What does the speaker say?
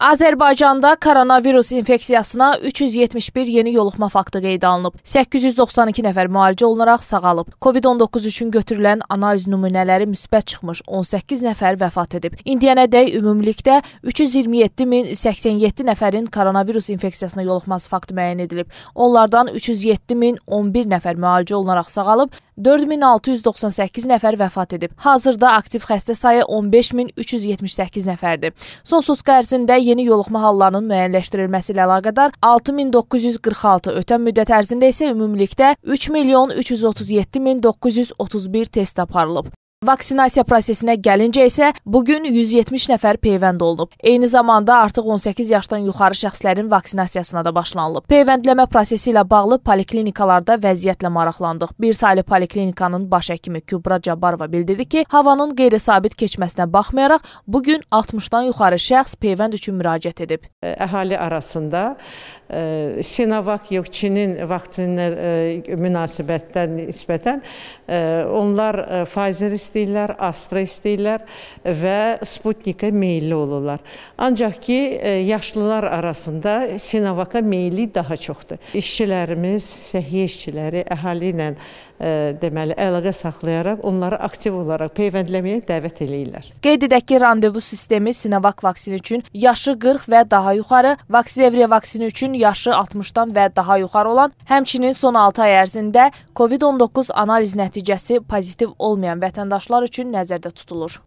Azərbaycanda koronavirus infeksiyasına 371 yeni yoluxma faktı qeyd alınıb. 892 nəfər müalicə olunaraq sağalıb. COVID-19 üçün götürülən analiz nümunələri müsbət çıxmış 18 nəfər vəfat edib. İndiyənədək ümumilikdə 327.087 nəfərin koronavirus infeksiyasına yoluxması faktı müəyyən edilib. Onlardan 307.011 nəfər müalicə olunaraq sağalıb, 4698 nəfər vəfat edib. Hazırda aktiv xəstə sayı 15378 nəfərdir. Son sutka ərzində yeni yoluxma hallarının müəyyənləşdirilməsi ilə əlaqədar 6946, ötən müddət ərzində isə ümumilikdə 3 milyon 337 min 931 test aparılıb. Vaksinasiya prosesinə gəlincə isə bu gün 170 nəfər peyvənd olunub. Eyni zamanda artıq 18 yaşdan yuxarı şəxslərin vaksinasiyasına da başlanılıb. Peyvəndləmə prosesi ilə bağlı poliklinikalarda vəziyyətlə maraqlandıq. Bir saylı poliklinikanın baş həkimi Kübra Cabbarova bildirdi ki, havanın qeyri-sabit keçməsinə baxmayaraq bu gün 60-dan yuxarı şəxs peyvənd üçün müraciət edib. E, əhali arasında ə, e, Sinovac Çinin vaktsinə e, münasibətdən nisbətən ə, onlar Pfizer istəyir istəyirlər, Astra istəyirlər və Sputnikə meylli olurlar. Ancaq ki, e, yaşlılar arasında Sinovaka meylli daha çoxdur. İşçilərimiz, səhiyyə işçiləri, əhali ilə deməli əlaqə saxlayaraq onları aktiv olaraq peyvəndləməyə dəvət eləyirlər. Qeyd edək ki, randevu sistemi Sinovac vaksini üçün yaşı 40 və daha yuxarı, Vaxzevria vaksini üçün yaşı 60-dan və daha yuxarı olan, həmçinin son 6 ay ərzində COVID-19 analiz nəticəsi pozitiv olmayan vətəndaşlar üçün nəzərdə tutulur.